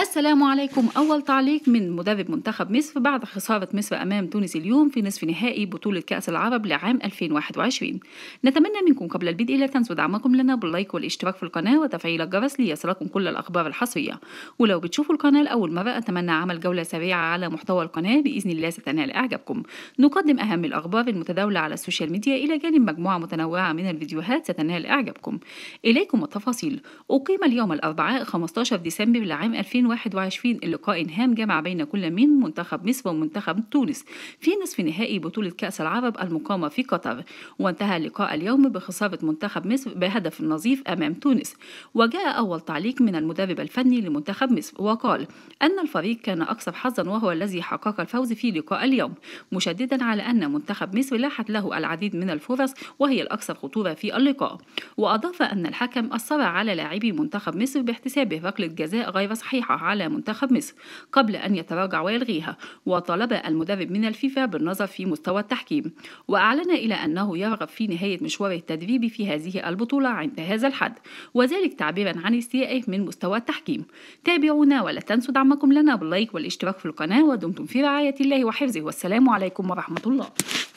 السلام عليكم أول تعليق من مدرب منتخب مصر بعد خسارة مصر أمام تونس اليوم في نصف نهائي بطولة كأس العرب لعام 2021 نتمنى منكم قبل البدء لا تنسوا دعمكم لنا باللايك والاشتراك في القناة وتفعيل الجرس ليصلكم كل الأخبار الحصرية ولو بتشوفوا القناة لأول مرة أتمنى عمل جولة سريعة على محتوى القناة بإذن الله ستنال إعجابكم نقدم أهم الأخبار المتداولة على السوشيال ميديا إلى جانب مجموعة متنوعة من الفيديوهات ستنال إعجابكم إليكم التفاصيل أقيم اليوم الأربعاء 15 ديسمبر لعام 2021 2021 اللقاء انهام جمع بين كل من منتخب مصر ومنتخب تونس في نصف نهائي بطولة كأس العرب المقامة في قطر وانتهى اللقاء اليوم بخسارة منتخب مصر بهدف نظيف أمام تونس وجاء أول تعليق من المدرب الفني لمنتخب مصر وقال أن الفريق كان أكثر حظا وهو الذي حقق الفوز في لقاء اليوم مشددا على أن منتخب مصر لاحت له العديد من الفرص وهي الأكثر خطورة في اللقاء وأضاف أن الحكم أصر على لاعبي منتخب مصر باحتسابه ركلة جزاء غير صحيحة على منتخب مصر قبل أن يتراجع ويلغيها وطلب المدرب من الفيفا بالنظر في مستوى التحكيم وأعلن إلى أنه يرغب في نهاية مشواره التدريبي في هذه البطولة عند هذا الحد وذلك تعبيرا عن استيائه من مستوى التحكيم تابعونا ولا تنسوا دعمكم لنا باللايك والاشتراك في القناة ودمتم في رعاية الله وحفظه والسلام عليكم ورحمة الله